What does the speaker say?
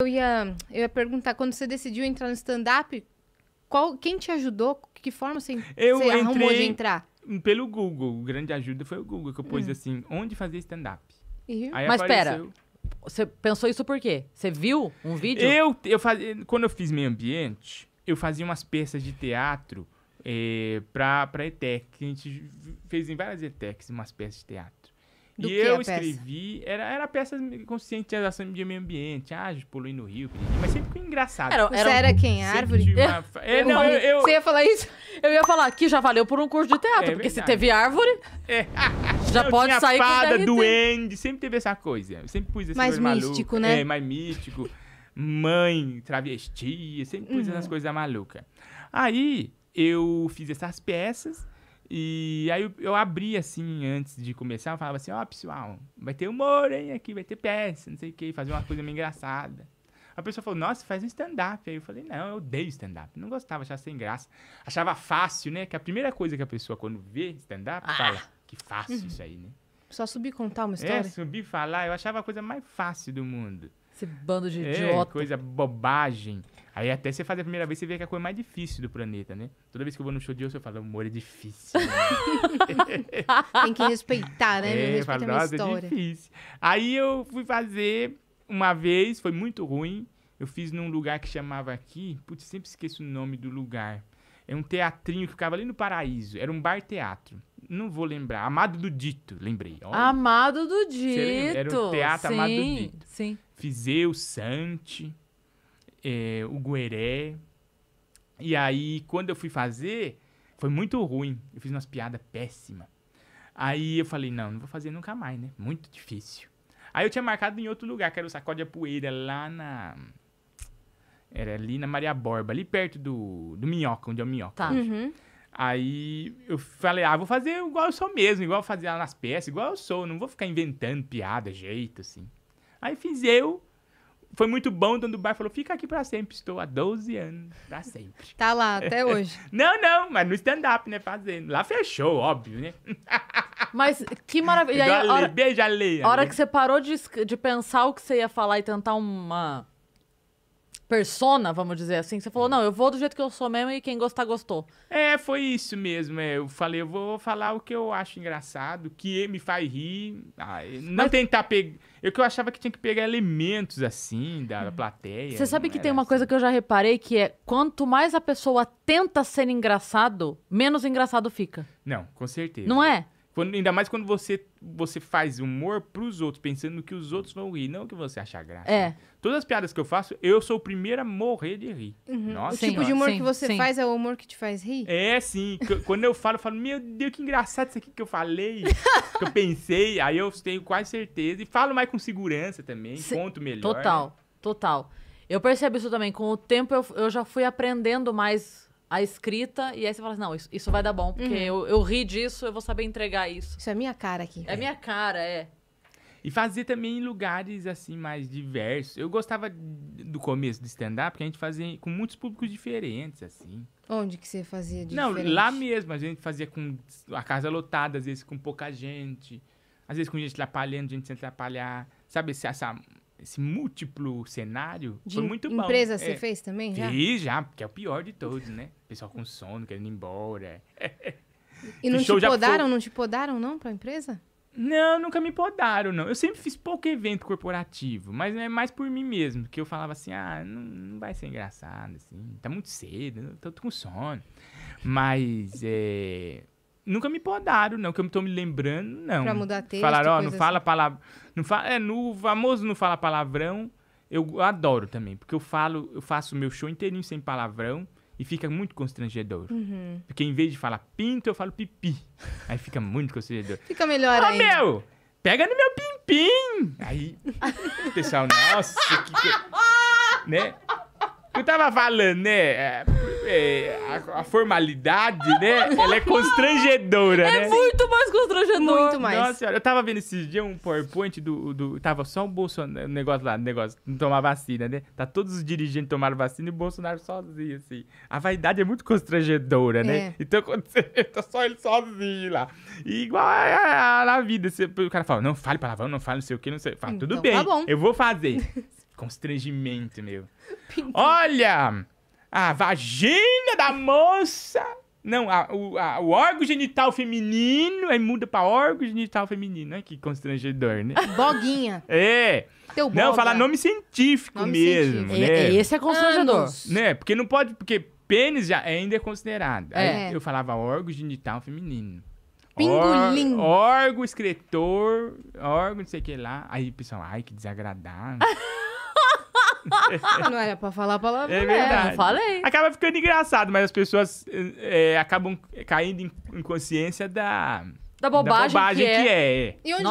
Eu ia, eu ia perguntar, quando você decidiu entrar no stand-up, qual, quem te ajudou? Que forma você, eu você arrumou de entrar? Pelo Google. Grande ajuda foi o Google que eu pus hum. assim, onde fazer stand-up. Mas apareceu... pera, você pensou isso por quê? Você viu um vídeo? Eu, eu faz... Quando eu fiz meio ambiente, eu fazia umas peças de teatro é, pra, pra ETEC. A gente fez em várias ETECs umas peças de teatro. Do e eu escrevi, era, era peça conscientização de meio ambiente, ah, poluindo no rio, mas sempre com engraçado. Era, era, Você era quem? árvore? Uma... É, não, eu, eu... Você ia falar isso? Eu ia falar que já valeu por um curso de teatro, é porque se teve árvore, é. já pode sair fada, com duende, sempre teve essa coisa. Eu sempre pus esse Mais místico, maluco, né? É, mais místico. Mãe, travesti, sempre pus uhum. essas coisas malucas. Aí eu fiz essas peças e aí eu, eu abri assim, antes de começar, eu falava assim, ó, oh, pessoal, vai ter humor, hein, aqui, vai ter peça, não sei o que, fazer uma coisa meio engraçada. A pessoa falou, nossa, faz um stand-up. Aí eu falei, não, eu odeio stand-up. Não gostava, achava sem graça. Achava fácil, né? Que a primeira coisa que a pessoa, quando vê stand-up, ah. fala, que fácil uhum. isso aí, né? Só subir contar uma é, história? É, subir falar. Eu achava a coisa mais fácil do mundo. Esse bando de é, idiota. coisa bobagem. Aí até você fazer a primeira vez, você vê que é a coisa mais difícil do planeta, né? Toda vez que eu vou no show de osso, eu falo, amor, é difícil. Né? Tem que respeitar, né? É, eu falo, nossa, é difícil. Aí eu fui fazer uma vez, foi muito ruim. Eu fiz num lugar que chamava aqui, putz, sempre esqueço o nome do lugar. É um teatrinho que ficava ali no Paraíso. Era um bar-teatro. Não vou lembrar. Amado do Dito, lembrei. Olha. Amado do Dito. Era um teatro sim, Amado do Dito. Sim. Fizeu, Sante é, o Gueré. E aí, quando eu fui fazer, foi muito ruim. Eu fiz umas piadas péssimas. Aí eu falei, não, não vou fazer nunca mais, né? Muito difícil. Aí eu tinha marcado em outro lugar, que era o Sacode a Poeira, lá na... Era ali na Maria Borba, ali perto do, do Minhoca, onde é o Minhoca. Tá. Uhum. Aí eu falei, ah, vou fazer igual eu sou mesmo, igual eu fazia lá nas peças, igual eu sou. Não vou ficar inventando piada, jeito, assim. Aí fiz eu, foi muito bom, o dono do bar falou, fica aqui pra sempre. Estou há 12 anos, pra sempre. Tá lá, até hoje. não, não, mas no stand-up, né, fazendo. Lá fechou, óbvio, né? mas que maravilha. a hora, beijo a Leia. hora né? que você parou de, de pensar o que você ia falar e tentar uma persona, vamos dizer assim. Você falou, hum. não, eu vou do jeito que eu sou mesmo e quem gostar, gostou. É, foi isso mesmo. É. Eu falei, eu vou falar o que eu acho engraçado, que me faz rir. Ah, não Mas... tentar pegar. Eu é que eu achava que tinha que pegar elementos assim da, hum. plateia. Você sabe que tem uma assim. coisa que eu já reparei que é quanto mais a pessoa tenta ser engraçado, menos engraçado fica. Não, com certeza. Não é? Quando, ainda mais quando você, você faz humor pros outros, pensando que os outros vão rir, não que você acha graça. É. Né? Todas as piadas que eu faço, eu sou o primeiro a morrer de rir. Uhum. Nossa, o tipo senhora. de humor sim, que você sim. faz é o humor que te faz rir? É, sim. quando eu falo, eu falo, meu Deus, que engraçado isso aqui que eu falei, que eu pensei. Aí eu tenho quase certeza. E falo mais com segurança também, Se... conto melhor. Né? Total, total. Eu percebo isso também. Com o tempo, eu, eu já fui aprendendo mais a escrita, e aí você fala assim, não, isso, isso vai dar bom, porque uhum. eu, eu ri disso, eu vou saber entregar isso. Isso é minha cara aqui. É, é. minha cara, é. E fazia também em lugares, assim, mais diversos. Eu gostava do começo do stand-up, porque a gente fazia com muitos públicos diferentes, assim. Onde que você fazia de Não, diferente? lá mesmo. A gente fazia com a casa lotada, às vezes com pouca gente. Às vezes com gente atrapalhando, gente sem atrapalhar. Sabe, essa esse múltiplo cenário de foi muito bom. Empresa você é. fez também? Já? Fiz já, porque é o pior de todos, né? Pessoal com sono, querendo ir embora. E não te podaram, foi... não te podaram não pra empresa? Não, nunca me podaram, não. Eu sempre fiz pouco evento corporativo, mas é mais por mim mesmo, que eu falava assim, ah, não, não vai ser engraçado, assim, tá muito cedo, tô com sono. Mas, é, nunca me podaram, não. Que eu tô me lembrando, não. Pra mudar texto. Falaram, ó, oh, não assim. fala palavra. Não fala, é, no famoso não fala palavrão. Eu adoro também, porque eu falo, eu faço o meu show inteirinho sem palavrão e fica muito constrangedor. Uhum. Porque em vez de falar pinto, eu falo pipi. Aí fica muito constrangedor. fica melhor aí. ainda. meu! Pega no meu pimpim! Aí, pessoal, nossa, que... que... né? Eu tava falando, né? É é, a, a, formalidade, né? Ela é constrangedora, é né? muito mais constrangedora Muito mais. Nossa senhora, eu tava vendo esses dias um PowerPoint do, do. Tava só o Bolsonaro. negócio lá, negócio. Não tomar vacina, né? Tá todos os dirigentes tomaram vacina e o Bolsonaro sozinho, assim. A vaidade é muito constrangedora, né? é. né? Então quando tá só ele sozinho lá. E igual a, é, a, é, é, na vida. Você, o cara fala, não fale palavrão, não fale não sei o que, não sei. Fala, tudo então, bem. Tá eu vou fazer. Constrangimento, meu. Olha! a vagina da moça. Não, a, o, a, o órgão genital feminino, aí muda pra órgão genital feminino. Ai, que constrangedor, né? Boguinha. É. Teu Não, falar nome científico nome mesmo, científico. né? E, é, é, esse é constrangedor. Anos. Né? Porque não pode... Porque pênis já ainda é considerado. É. Aí eu falava órgão genital feminino. Pingolim. Órgão, escritor, órgão, não sei o que lá. Aí, pessoal, ai, que desagradável. não era pra falar palavrão. É né? verdade. não falei. Acaba ficando engraçado, mas as pessoas é, acabam caindo em, consciência da... Da bobagem, da bobagem que, é. que é. é. E onde